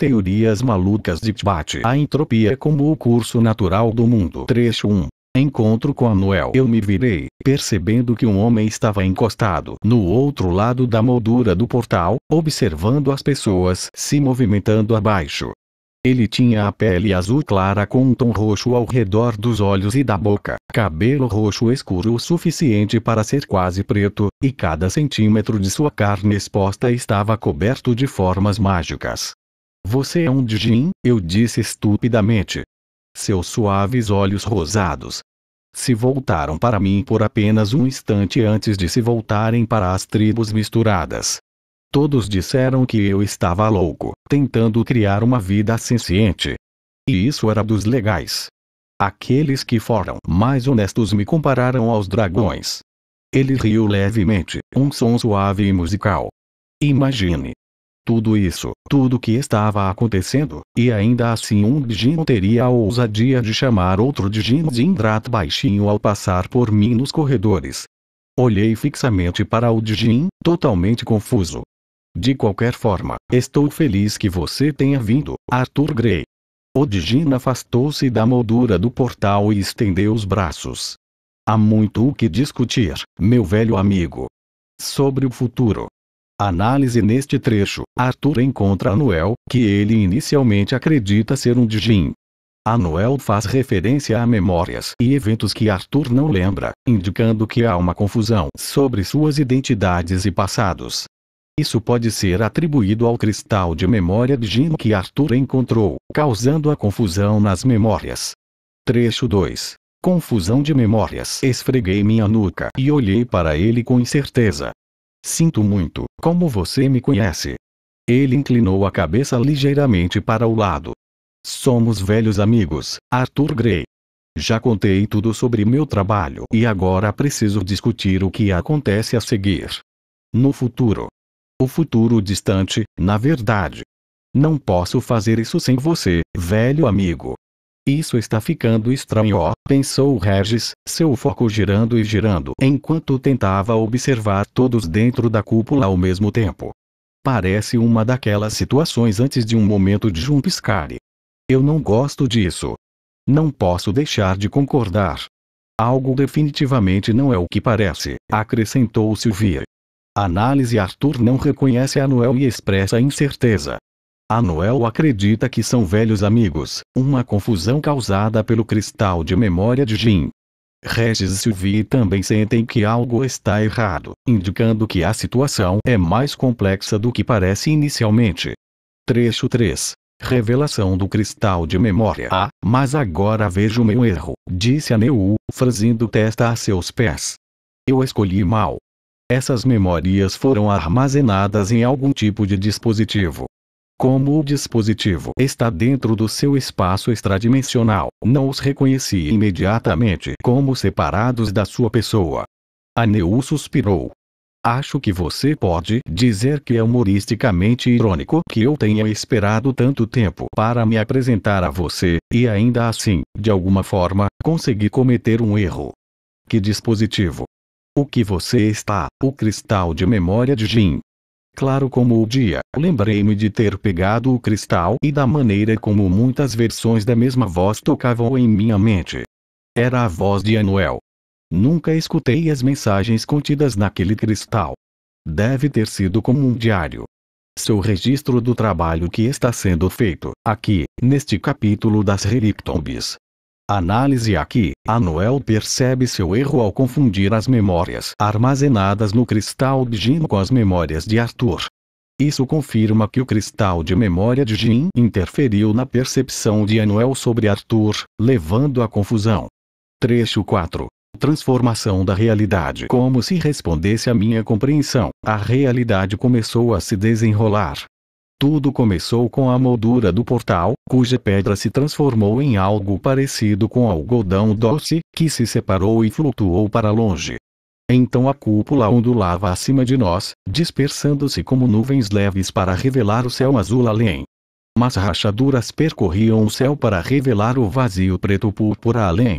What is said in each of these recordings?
Teorias malucas de debate. A entropia é como o curso natural do mundo. Trecho 1. Encontro com Anuel. Eu me virei, percebendo que um homem estava encostado no outro lado da moldura do portal, observando as pessoas se movimentando abaixo. Ele tinha a pele azul clara com um tom roxo ao redor dos olhos e da boca, cabelo roxo escuro o suficiente para ser quase preto, e cada centímetro de sua carne exposta estava coberto de formas mágicas. Você é um Dijin, eu disse estupidamente. Seus suaves olhos rosados se voltaram para mim por apenas um instante antes de se voltarem para as tribos misturadas. Todos disseram que eu estava louco, tentando criar uma vida senciente. E isso era dos legais. Aqueles que foram mais honestos me compararam aos dragões. Ele riu levemente, um som suave e musical. Imagine, tudo isso, tudo que estava acontecendo, e ainda assim um Dijin teria a ousadia de chamar outro de Indrat baixinho ao passar por mim nos corredores. Olhei fixamente para o Dijin, totalmente confuso. De qualquer forma, estou feliz que você tenha vindo, Arthur Gray. O Dijin afastou-se da moldura do portal e estendeu os braços. Há muito o que discutir, meu velho amigo. Sobre o futuro, Análise neste trecho. Arthur encontra Anuel, que ele inicialmente acredita ser um djinn. Anuel faz referência a memórias e eventos que Arthur não lembra, indicando que há uma confusão sobre suas identidades e passados. Isso pode ser atribuído ao cristal de memória de Jim que Arthur encontrou, causando a confusão nas memórias. Trecho 2. Confusão de memórias. Esfreguei minha nuca e olhei para ele com incerteza. Sinto muito, como você me conhece. Ele inclinou a cabeça ligeiramente para o lado. Somos velhos amigos, Arthur Gray. Já contei tudo sobre meu trabalho e agora preciso discutir o que acontece a seguir. No futuro. O futuro distante, na verdade. Não posso fazer isso sem você, velho amigo. Isso está ficando estranho, ó, pensou Regis, seu foco girando e girando enquanto tentava observar todos dentro da cúpula ao mesmo tempo. Parece uma daquelas situações antes de um momento de um jumpiscare. Eu não gosto disso. Não posso deixar de concordar. Algo definitivamente não é o que parece, acrescentou Silvia. Análise Arthur não reconhece a Noel e expressa incerteza. Anuel acredita que são velhos amigos, uma confusão causada pelo cristal de memória de Jim. Regis e Sylvie também sentem que algo está errado, indicando que a situação é mais complexa do que parece inicialmente. Trecho 3. Revelação do cristal de memória. Ah, mas agora vejo meu erro, disse Neu, franzindo testa a seus pés. Eu escolhi mal. Essas memórias foram armazenadas em algum tipo de dispositivo, como o dispositivo está dentro do seu espaço extradimensional, não os reconheci imediatamente como separados da sua pessoa. Aneu suspirou. Acho que você pode dizer que é humoristicamente irônico que eu tenha esperado tanto tempo para me apresentar a você, e ainda assim, de alguma forma, consegui cometer um erro. Que dispositivo? O que você está, o cristal de memória de Jim, Claro como o dia, lembrei-me de ter pegado o cristal e da maneira como muitas versões da mesma voz tocavam em minha mente. Era a voz de Anuel. Nunca escutei as mensagens contidas naquele cristal. Deve ter sido como um diário. Seu registro do trabalho que está sendo feito, aqui, neste capítulo das Relictombes, Análise aqui, Anuel percebe seu erro ao confundir as memórias armazenadas no cristal de Jim com as memórias de Arthur. Isso confirma que o cristal de memória de Jim interferiu na percepção de Anuel sobre Arthur, levando à confusão. Trecho 4. Transformação da realidade. Como se respondesse à minha compreensão, a realidade começou a se desenrolar, tudo começou com a moldura do portal, cuja pedra se transformou em algo parecido com algodão doce, que se separou e flutuou para longe. Então a cúpula ondulava acima de nós, dispersando-se como nuvens leves para revelar o céu azul além. Mas rachaduras percorriam o céu para revelar o vazio preto-púrpura além.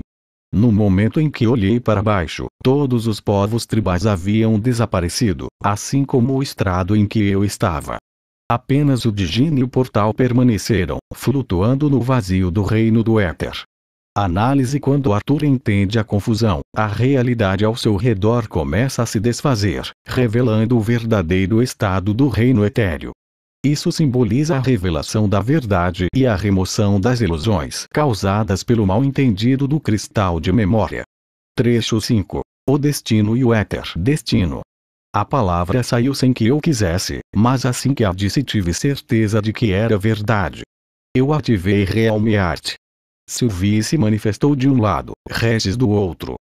No momento em que olhei para baixo, todos os povos tribais haviam desaparecido, assim como o estrado em que eu estava. Apenas o Dijin e o portal permaneceram, flutuando no vazio do reino do éter. Análise Quando Arthur entende a confusão, a realidade ao seu redor começa a se desfazer, revelando o verdadeiro estado do reino etéreo. Isso simboliza a revelação da verdade e a remoção das ilusões causadas pelo mal-entendido do cristal de memória. Trecho 5. O Destino e o Éter Destino a palavra saiu sem que eu quisesse, mas assim que a disse tive certeza de que era verdade. Eu ativei Realmeart. Sylvie se manifestou de um lado, Regis do outro.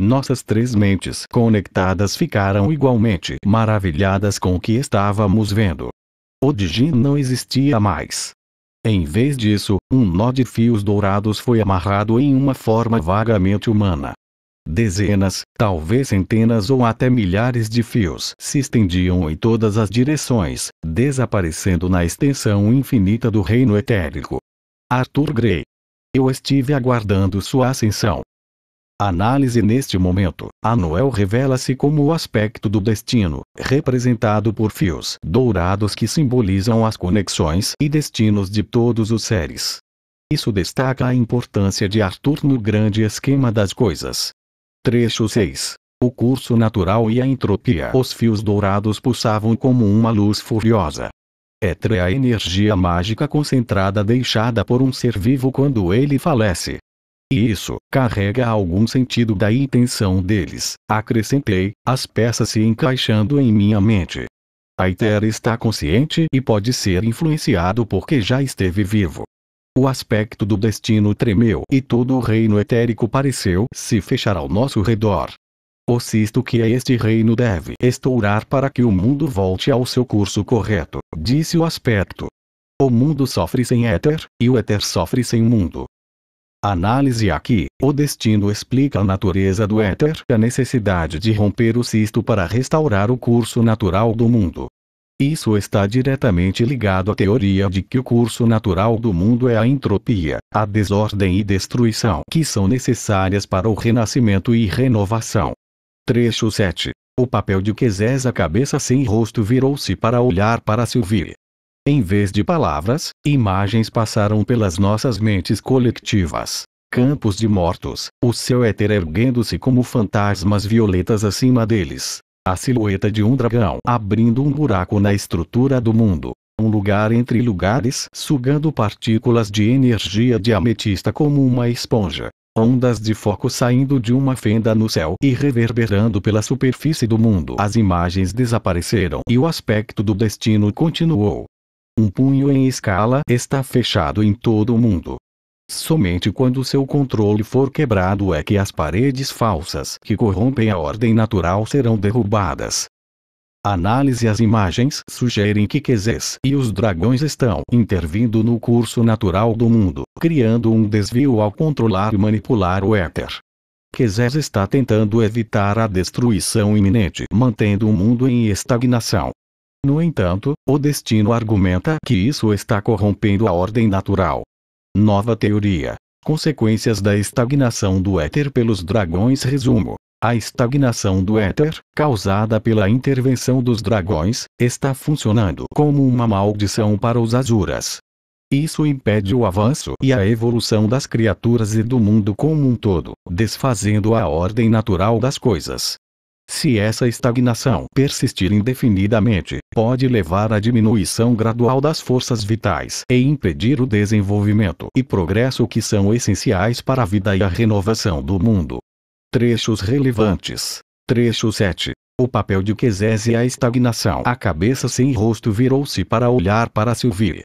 Nossas três mentes conectadas ficaram igualmente maravilhadas com o que estávamos vendo. O Digin não existia mais. Em vez disso, um nó de fios dourados foi amarrado em uma forma vagamente humana. Dezenas, talvez centenas ou até milhares de fios se estendiam em todas as direções, desaparecendo na extensão infinita do reino etérico. Arthur Gray. Eu estive aguardando sua ascensão. Análise neste momento, Anuel revela-se como o aspecto do destino, representado por fios dourados que simbolizam as conexões e destinos de todos os seres. Isso destaca a importância de Arthur no grande esquema das coisas. Trecho 6. O curso natural e a entropia. Os fios dourados pulsavam como uma luz furiosa. Etre é a energia mágica concentrada deixada por um ser vivo quando ele falece. E isso, carrega algum sentido da intenção deles, acrescentei, as peças se encaixando em minha mente. A Aitera está consciente e pode ser influenciado porque já esteve vivo. O aspecto do destino tremeu e todo o reino etérico pareceu se fechar ao nosso redor. O cisto que é este reino deve estourar para que o mundo volte ao seu curso correto, disse o aspecto. O mundo sofre sem éter, e o éter sofre sem mundo. Análise aqui: o destino explica a natureza do éter e a necessidade de romper o cisto para restaurar o curso natural do mundo. Isso está diretamente ligado à teoria de que o curso natural do mundo é a entropia, a desordem e destruição que são necessárias para o renascimento e renovação. Trecho 7. O papel de Quesés a cabeça sem rosto virou-se para olhar para Sylvie. Em vez de palavras, imagens passaram pelas nossas mentes coletivas. Campos de mortos, o seu éter erguendo-se como fantasmas violetas acima deles a silhueta de um dragão abrindo um buraco na estrutura do mundo. Um lugar entre lugares sugando partículas de energia de ametista como uma esponja. Ondas de foco saindo de uma fenda no céu e reverberando pela superfície do mundo. As imagens desapareceram e o aspecto do destino continuou. Um punho em escala está fechado em todo o mundo. Somente quando seu controle for quebrado é que as paredes falsas que corrompem a ordem natural serão derrubadas. Análise As imagens sugerem que Queses e os dragões estão intervindo no curso natural do mundo, criando um desvio ao controlar e manipular o éter. Queses está tentando evitar a destruição iminente, mantendo o mundo em estagnação. No entanto, o destino argumenta que isso está corrompendo a ordem natural, Nova teoria. Consequências da estagnação do éter pelos dragões. Resumo. A estagnação do éter, causada pela intervenção dos dragões, está funcionando como uma maldição para os Azuras. Isso impede o avanço e a evolução das criaturas e do mundo como um todo, desfazendo a ordem natural das coisas. Se essa estagnação persistir indefinidamente, pode levar à diminuição gradual das forças vitais e impedir o desenvolvimento e progresso que são essenciais para a vida e a renovação do mundo. Trechos relevantes. Trecho 7. O papel de Quesés e a estagnação. A cabeça sem rosto virou-se para olhar para Silvia.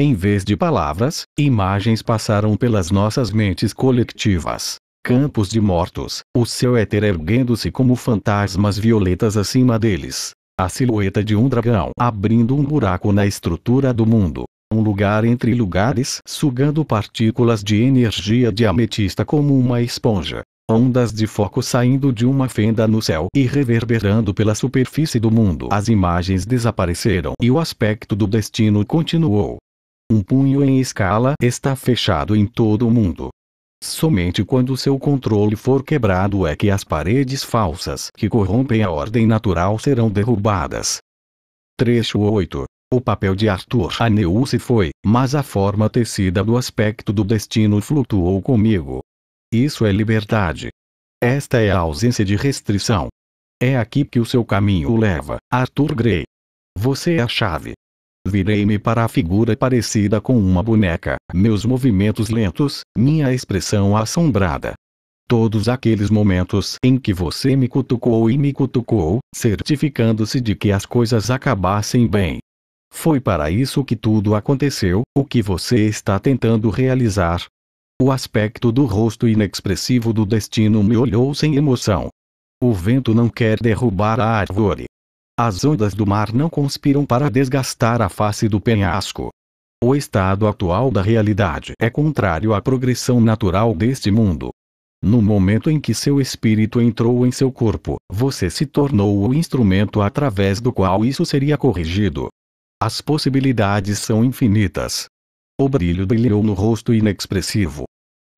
Em vez de palavras, imagens passaram pelas nossas mentes coletivas campos de mortos, o seu éter erguendo-se como fantasmas violetas acima deles. A silhueta de um dragão abrindo um buraco na estrutura do mundo. Um lugar entre lugares sugando partículas de energia de ametista como uma esponja. Ondas de foco saindo de uma fenda no céu e reverberando pela superfície do mundo. As imagens desapareceram e o aspecto do destino continuou. Um punho em escala está fechado em todo o mundo. Somente quando seu controle for quebrado é que as paredes falsas que corrompem a ordem natural serão derrubadas. Trecho 8. O papel de Arthur se foi, mas a forma tecida do aspecto do destino flutuou comigo. Isso é liberdade. Esta é a ausência de restrição. É aqui que o seu caminho o leva, Arthur Gray. Você é a chave virei-me para a figura parecida com uma boneca, meus movimentos lentos, minha expressão assombrada. Todos aqueles momentos em que você me cutucou e me cutucou, certificando-se de que as coisas acabassem bem. Foi para isso que tudo aconteceu, o que você está tentando realizar. O aspecto do rosto inexpressivo do destino me olhou sem emoção. O vento não quer derrubar a árvore, as ondas do mar não conspiram para desgastar a face do penhasco. O estado atual da realidade é contrário à progressão natural deste mundo. No momento em que seu espírito entrou em seu corpo, você se tornou o instrumento através do qual isso seria corrigido. As possibilidades são infinitas. O brilho brilhou no rosto inexpressivo.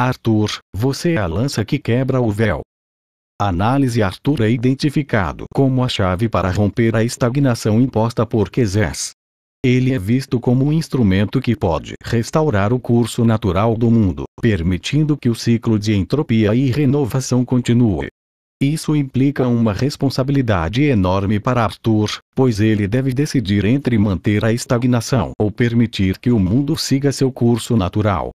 Arthur, você é a lança que quebra o véu. Análise Arthur é identificado como a chave para romper a estagnação imposta por Kezés. Ele é visto como um instrumento que pode restaurar o curso natural do mundo, permitindo que o ciclo de entropia e renovação continue. Isso implica uma responsabilidade enorme para Arthur, pois ele deve decidir entre manter a estagnação ou permitir que o mundo siga seu curso natural.